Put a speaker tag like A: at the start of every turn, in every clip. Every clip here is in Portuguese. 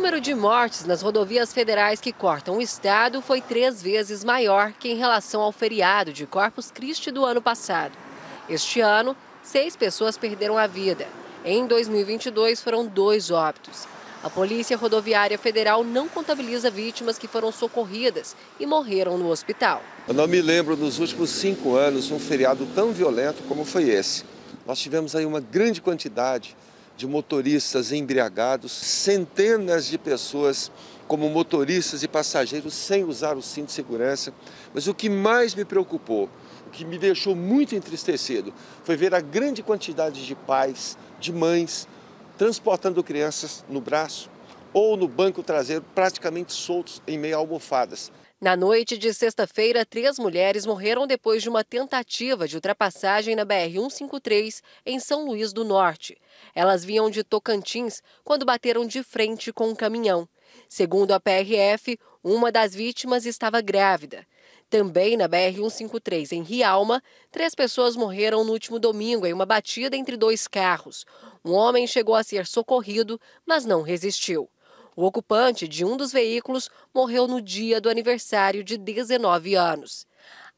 A: número de mortes nas rodovias federais que cortam o estado foi três vezes maior que em relação ao feriado de Corpus Christi do ano passado. Este ano, seis pessoas perderam a vida. Em 2022, foram dois óbitos. A Polícia Rodoviária Federal não contabiliza vítimas que foram socorridas e morreram no hospital.
B: Eu não me lembro nos últimos cinco anos um feriado tão violento como foi esse. Nós tivemos aí uma grande quantidade de motoristas embriagados, centenas de pessoas como motoristas e passageiros sem usar o cinto de segurança. Mas o que mais me preocupou, o que me deixou muito entristecido, foi ver a grande quantidade de pais, de mães, transportando crianças no braço ou no banco traseiro, praticamente soltos em meio a almofadas.
A: Na noite de sexta-feira, três mulheres morreram depois de uma tentativa de ultrapassagem na BR-153 em São Luís do Norte. Elas vinham de Tocantins quando bateram de frente com um caminhão. Segundo a PRF, uma das vítimas estava grávida. Também na BR-153, em Rialma, três pessoas morreram no último domingo em uma batida entre dois carros. Um homem chegou a ser socorrido, mas não resistiu. O ocupante de um dos veículos morreu no dia do aniversário de 19 anos.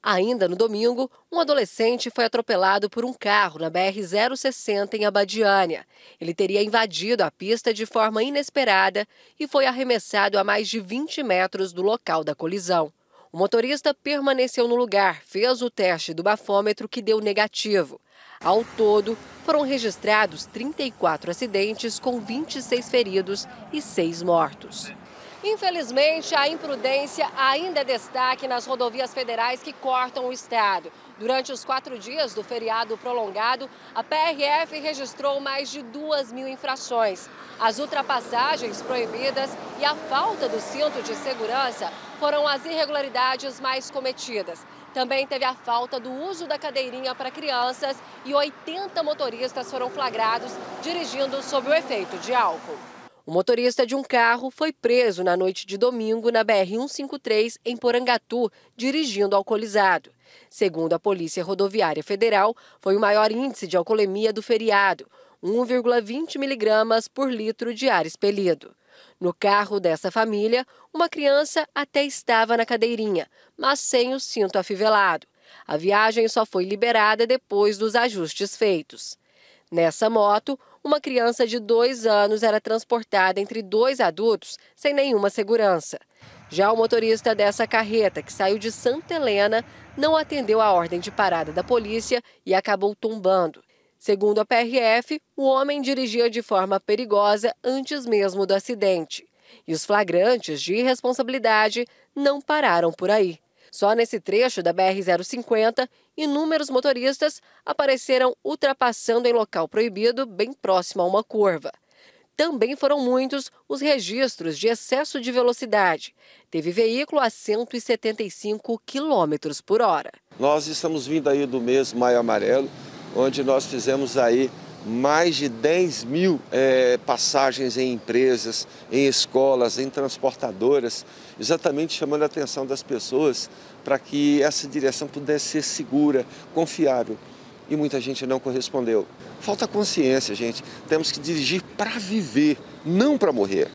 A: Ainda no domingo, um adolescente foi atropelado por um carro na BR-060 em Abadiânia. Ele teria invadido a pista de forma inesperada e foi arremessado a mais de 20 metros do local da colisão. O motorista permaneceu no lugar, fez o teste do bafômetro que deu negativo. Ao todo, foram registrados 34 acidentes com 26 feridos e 6 mortos. Infelizmente, a imprudência ainda é destaque nas rodovias federais que cortam o estado. Durante os quatro dias do feriado prolongado, a PRF registrou mais de duas mil infrações. As ultrapassagens proibidas e a falta do cinto de segurança foram as irregularidades mais cometidas. Também teve a falta do uso da cadeirinha para crianças e 80 motoristas foram flagrados dirigindo sob o efeito de álcool. O motorista de um carro foi preso na noite de domingo na BR-153, em Porangatu, dirigindo alcoolizado. Segundo a Polícia Rodoviária Federal, foi o maior índice de alcoolemia do feriado, 1,20 miligramas por litro de ar expelido. No carro dessa família, uma criança até estava na cadeirinha, mas sem o cinto afivelado. A viagem só foi liberada depois dos ajustes feitos. Nessa moto, uma criança de dois anos era transportada entre dois adultos sem nenhuma segurança. Já o motorista dessa carreta, que saiu de Santa Helena, não atendeu a ordem de parada da polícia e acabou tombando. Segundo a PRF, o homem dirigia de forma perigosa antes mesmo do acidente. E os flagrantes de irresponsabilidade não pararam por aí. Só nesse trecho da BR-050, inúmeros motoristas apareceram ultrapassando em local proibido, bem próximo a uma curva. Também foram muitos os registros de excesso de velocidade. Teve veículo a 175 km
B: por hora. Nós estamos vindo aí do mês Maio Amarelo, onde nós fizemos aí mais de 10 mil é, passagens em empresas, em escolas, em transportadoras, exatamente chamando a atenção das pessoas para que essa direção pudesse ser segura, confiável. E muita gente não correspondeu. Falta consciência, gente. Temos que dirigir para viver, não para morrer.